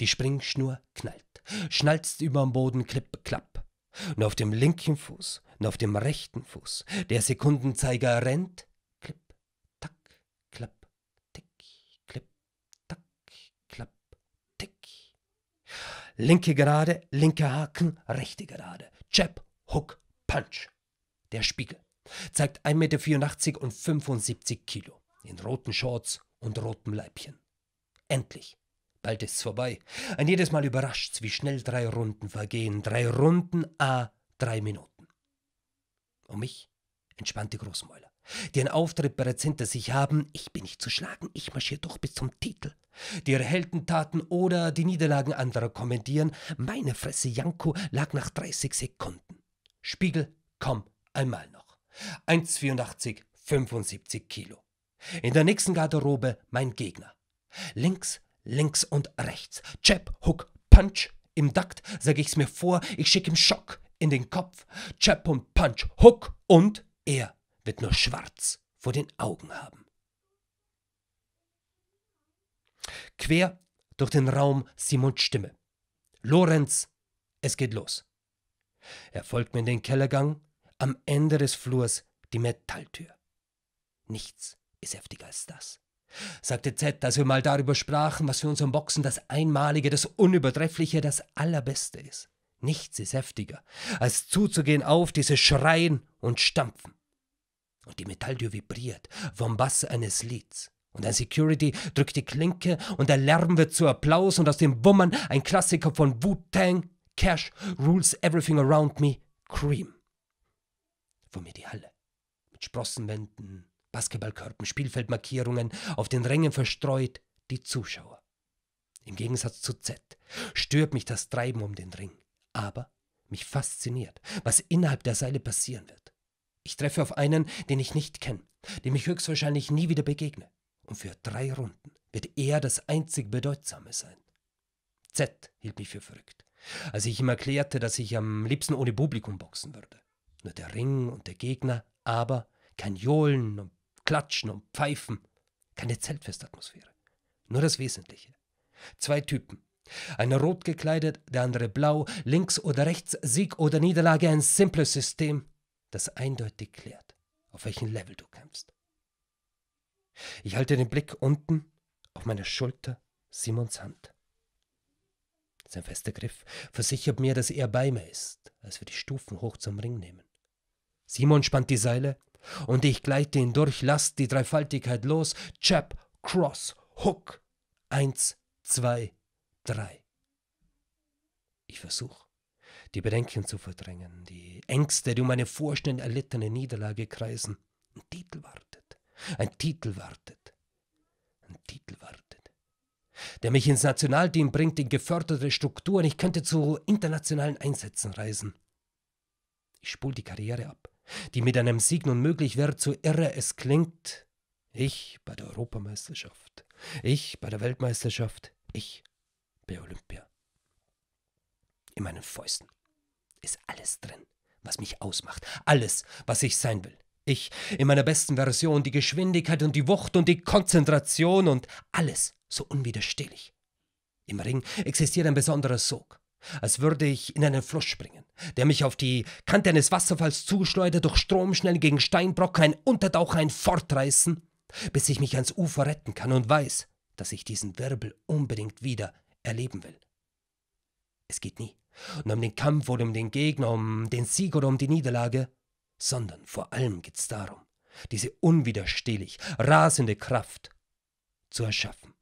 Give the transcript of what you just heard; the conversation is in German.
Die Springschnur knallt, schnalzt überm Boden klipp, klapp. Nur auf dem linken Fuß, nur auf dem rechten Fuß, der Sekundenzeiger rennt, klipp, tack, klapp, tick, klipp, tack, klapp, tick. Linke gerade, linke Haken, rechte gerade, Jab, Hook, Punch. Der Spiegel zeigt 1,84 Meter und 75 Kilo, in roten Shorts und rotem Leibchen. Endlich Bald ist's vorbei. Ein jedes Mal überrascht's, wie schnell drei Runden vergehen. Drei Runden, a ah, drei Minuten. Um mich entspannte Großmäuler, die einen Auftritt bereits hinter sich haben. Ich bin nicht zu schlagen, ich marschiere doch bis zum Titel. Die ihre Heldentaten oder die Niederlagen anderer kommentieren. Meine Fresse Janko lag nach 30 Sekunden. Spiegel, komm, einmal noch. 1,84, 75 Kilo. In der nächsten Garderobe mein Gegner. Links links und rechts. Jab, Hook, Punch. Im Dakt sage ich's mir vor, ich schick ihm Schock in den Kopf. Jab und Punch, Hook und er wird nur schwarz vor den Augen haben. Quer durch den Raum Simons Stimme. Lorenz, es geht los. Er folgt mir in den Kellergang, am Ende des Flurs die Metalltür. Nichts ist heftiger als das sagte Z, als wir mal darüber sprachen, was für uns im Boxen das Einmalige, das Unübertreffliche, das Allerbeste ist. Nichts ist heftiger, als zuzugehen auf dieses Schreien und Stampfen. Und die Metalltür vibriert vom Bass eines Lieds. Und ein Security drückt die Klinke und der Lärm wird zu Applaus und aus dem Wummern ein Klassiker von Wu-Tang, Cash, Rules Everything Around Me, Cream. Vor mir die Halle mit Sprossenwänden, Basketballkörben, Spielfeldmarkierungen, auf den Rängen verstreut die Zuschauer. Im Gegensatz zu Z stört mich das Treiben um den Ring, aber mich fasziniert, was innerhalb der Seile passieren wird. Ich treffe auf einen, den ich nicht kenne, dem ich höchstwahrscheinlich nie wieder begegne. Und für drei Runden wird er das einzig Bedeutsame sein. Z hielt mich für verrückt, als ich ihm erklärte, dass ich am liebsten ohne Publikum boxen würde. Nur der Ring und der Gegner, aber kein Johlen und Klatschen und Pfeifen. Keine Zeltfestatmosphäre. Nur das Wesentliche. Zwei Typen. Einer rot gekleidet, der andere blau, links oder rechts, Sieg oder Niederlage, ein simples System, das eindeutig klärt, auf welchem Level du kämpfst. Ich halte den Blick unten auf meiner Schulter Simons Hand. Sein fester Griff versichert mir, dass er bei mir ist, als wir die Stufen hoch zum Ring nehmen. Simon spannt die Seile, und ich gleite ihn durch, lass die Dreifaltigkeit los, Chap, Cross, Hook, eins, zwei, drei. Ich versuche, die Bedenken zu verdrängen, die Ängste, die um eine vorschnell erlittene Niederlage kreisen. Ein Titel wartet, ein Titel wartet, ein Titel wartet, der mich ins Nationalteam bringt, in geförderte Strukturen. Ich könnte zu internationalen Einsätzen reisen. Ich spul die Karriere ab die mit einem Sieg nun möglich wird, so irre es klingt. Ich bei der Europameisterschaft, ich bei der Weltmeisterschaft, ich bei Olympia. In meinen Fäusten ist alles drin, was mich ausmacht, alles, was ich sein will. Ich in meiner besten Version, die Geschwindigkeit und die Wucht und die Konzentration und alles so unwiderstehlich. Im Ring existiert ein besonderer Sog, als würde ich in einen Fluss springen, der mich auf die Kante eines Wasserfalls zuschleudert, durch Stromschnellen gegen Steinbrocken, ein Untertaucher, ein Fortreißen, bis ich mich ans Ufer retten kann und weiß, dass ich diesen Wirbel unbedingt wieder erleben will. Es geht nie und um den Kampf oder um den Gegner, um den Sieg oder um die Niederlage, sondern vor allem geht es darum, diese unwiderstehlich rasende Kraft zu erschaffen.